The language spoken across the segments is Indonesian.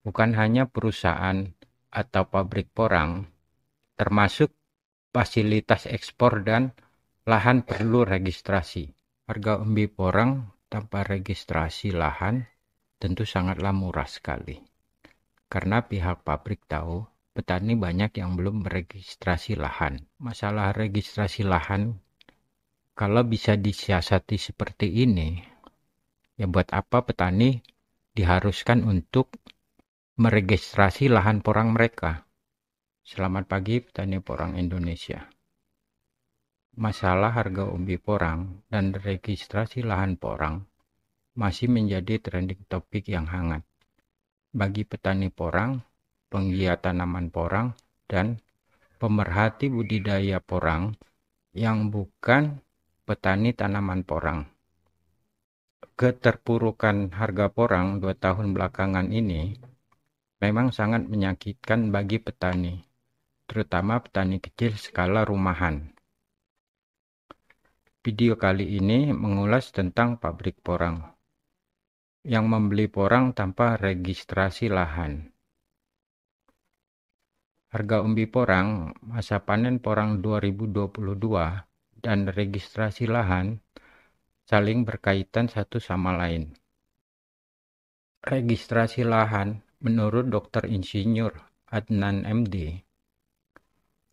bukan hanya perusahaan atau pabrik porang, termasuk fasilitas ekspor dan lahan perlu registrasi. Harga umbi porang tanpa registrasi lahan tentu sangatlah murah sekali. Karena pihak pabrik tahu petani banyak yang belum meregistrasi lahan. Masalah registrasi lahan kalau bisa disiasati seperti ini, ya buat apa petani diharuskan untuk meregistrasi lahan porang mereka. Selamat pagi petani porang Indonesia. Masalah harga umbi porang dan registrasi lahan porang masih menjadi trending topik yang hangat bagi petani porang, penggiat tanaman porang, dan pemerhati budidaya porang yang bukan petani tanaman porang. Keterpurukan harga porang dua tahun belakangan ini memang sangat menyakitkan bagi petani, terutama petani kecil skala rumahan. Video kali ini mengulas tentang pabrik porang yang membeli porang tanpa registrasi lahan. Harga umbi porang masa panen porang 2022 dan registrasi lahan saling berkaitan satu sama lain. Registrasi lahan Menurut Dr. Insinyur Adnan MD,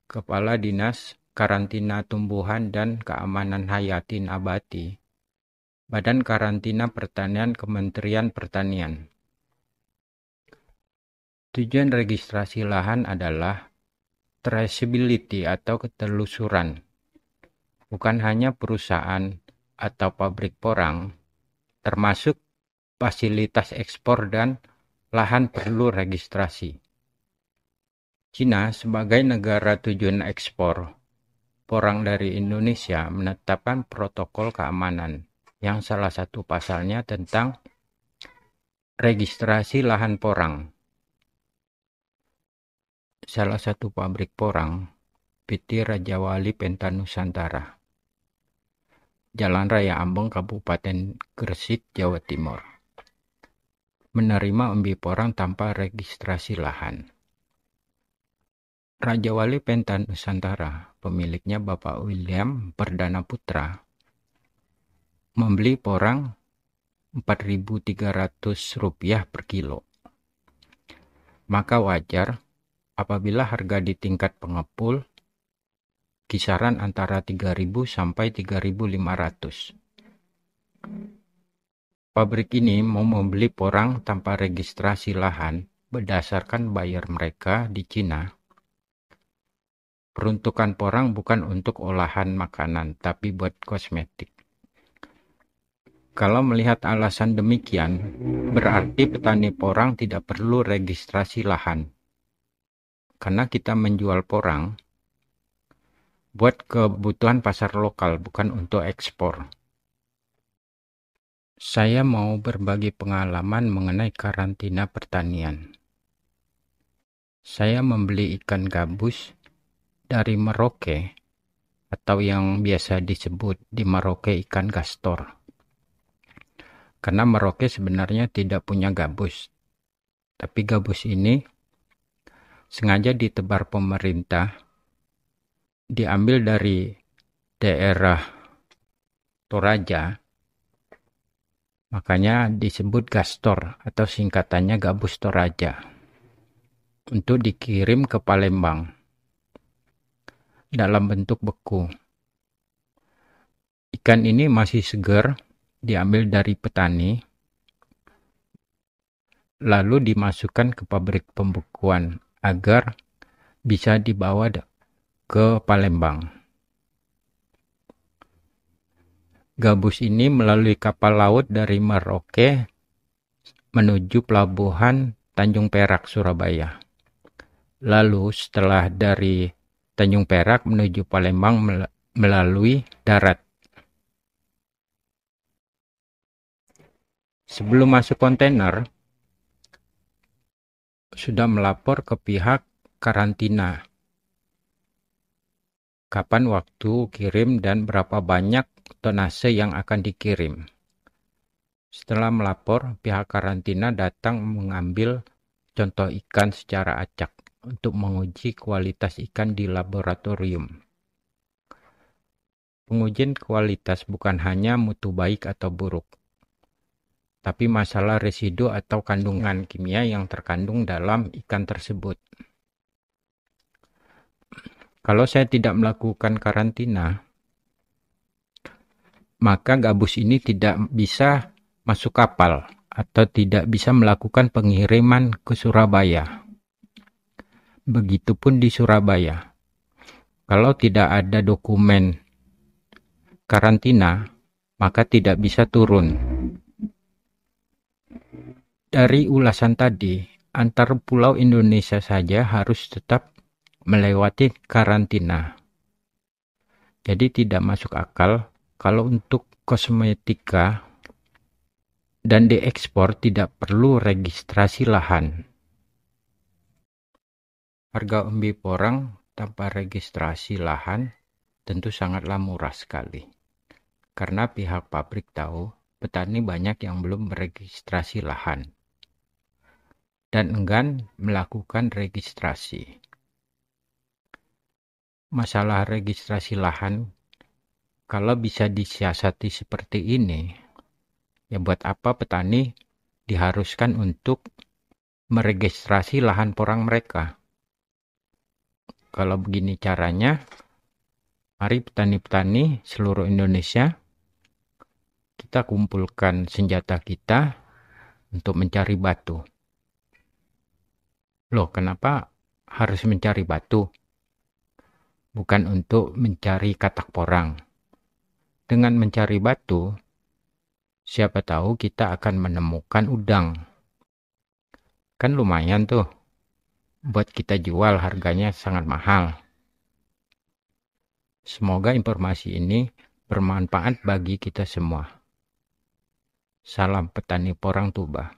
Kepala Dinas Karantina Tumbuhan dan Keamanan Hayati Nabati, Badan Karantina Pertanian Kementerian Pertanian. Tujuan registrasi lahan adalah traceability atau ketelusuran. Bukan hanya perusahaan atau pabrik porang, termasuk fasilitas ekspor dan lahan perlu registrasi. Cina sebagai negara tujuan ekspor, porang dari Indonesia menetapkan protokol keamanan yang salah satu pasalnya tentang registrasi lahan porang. Salah satu pabrik porang, PT Raja Wali Pentanusantara. Jalan Raya Ambeng, Kabupaten Gresik, Jawa Timur menerima umbi porang tanpa registrasi lahan. Raja Wali Pentan Nusantara, pemiliknya Bapak William Perdana Putra, membeli porang Rp4.300 per kilo. Maka wajar apabila harga di tingkat pengepul kisaran antara 3.000 sampai 3.500. Pabrik ini mau membeli porang tanpa registrasi lahan berdasarkan bayar mereka di Cina. Peruntukan porang bukan untuk olahan makanan, tapi buat kosmetik. Kalau melihat alasan demikian, berarti petani porang tidak perlu registrasi lahan. Karena kita menjual porang buat kebutuhan pasar lokal, bukan untuk ekspor saya mau berbagi pengalaman mengenai karantina pertanian. Saya membeli ikan gabus dari Merauke atau yang biasa disebut di Merauke ikan gastor. Karena Merauke sebenarnya tidak punya gabus. Tapi gabus ini sengaja ditebar pemerintah diambil dari daerah Toraja Makanya disebut gastor atau singkatannya gabus toraja untuk dikirim ke Palembang dalam bentuk beku. Ikan ini masih segar, diambil dari petani, lalu dimasukkan ke pabrik pembekuan agar bisa dibawa ke Palembang. Gabus ini melalui kapal laut dari Merauke menuju pelabuhan Tanjung Perak, Surabaya. Lalu setelah dari Tanjung Perak menuju Palembang melalui darat. Sebelum masuk kontainer, sudah melapor ke pihak karantina. Kapan waktu kirim dan berapa banyak tonase yang akan dikirim. Setelah melapor, pihak karantina datang mengambil contoh ikan secara acak untuk menguji kualitas ikan di laboratorium. Pengujian kualitas bukan hanya mutu baik atau buruk, tapi masalah residu atau kandungan kimia yang terkandung dalam ikan tersebut. Kalau saya tidak melakukan karantina, maka gabus ini tidak bisa masuk kapal atau tidak bisa melakukan pengiriman ke Surabaya. Begitupun di Surabaya. Kalau tidak ada dokumen karantina, maka tidak bisa turun. Dari ulasan tadi, antar pulau Indonesia saja harus tetap melewati karantina. Jadi tidak masuk akal kalau untuk kosmetika dan diekspor tidak perlu registrasi lahan. Harga umbi porang tanpa registrasi lahan tentu sangatlah murah sekali. Karena pihak pabrik tahu petani banyak yang belum meregistrasi lahan dan enggan melakukan registrasi. Masalah registrasi lahan kalau bisa disiasati seperti ini, ya buat apa petani diharuskan untuk meregistrasi lahan porang mereka? Kalau begini caranya, mari petani-petani seluruh Indonesia kita kumpulkan senjata kita untuk mencari batu. Loh, kenapa harus mencari batu? Bukan untuk mencari katak porang dengan mencari batu, siapa tahu kita akan menemukan udang. Kan lumayan tuh, buat kita jual harganya sangat mahal. Semoga informasi ini bermanfaat bagi kita semua. Salam petani porang tuba.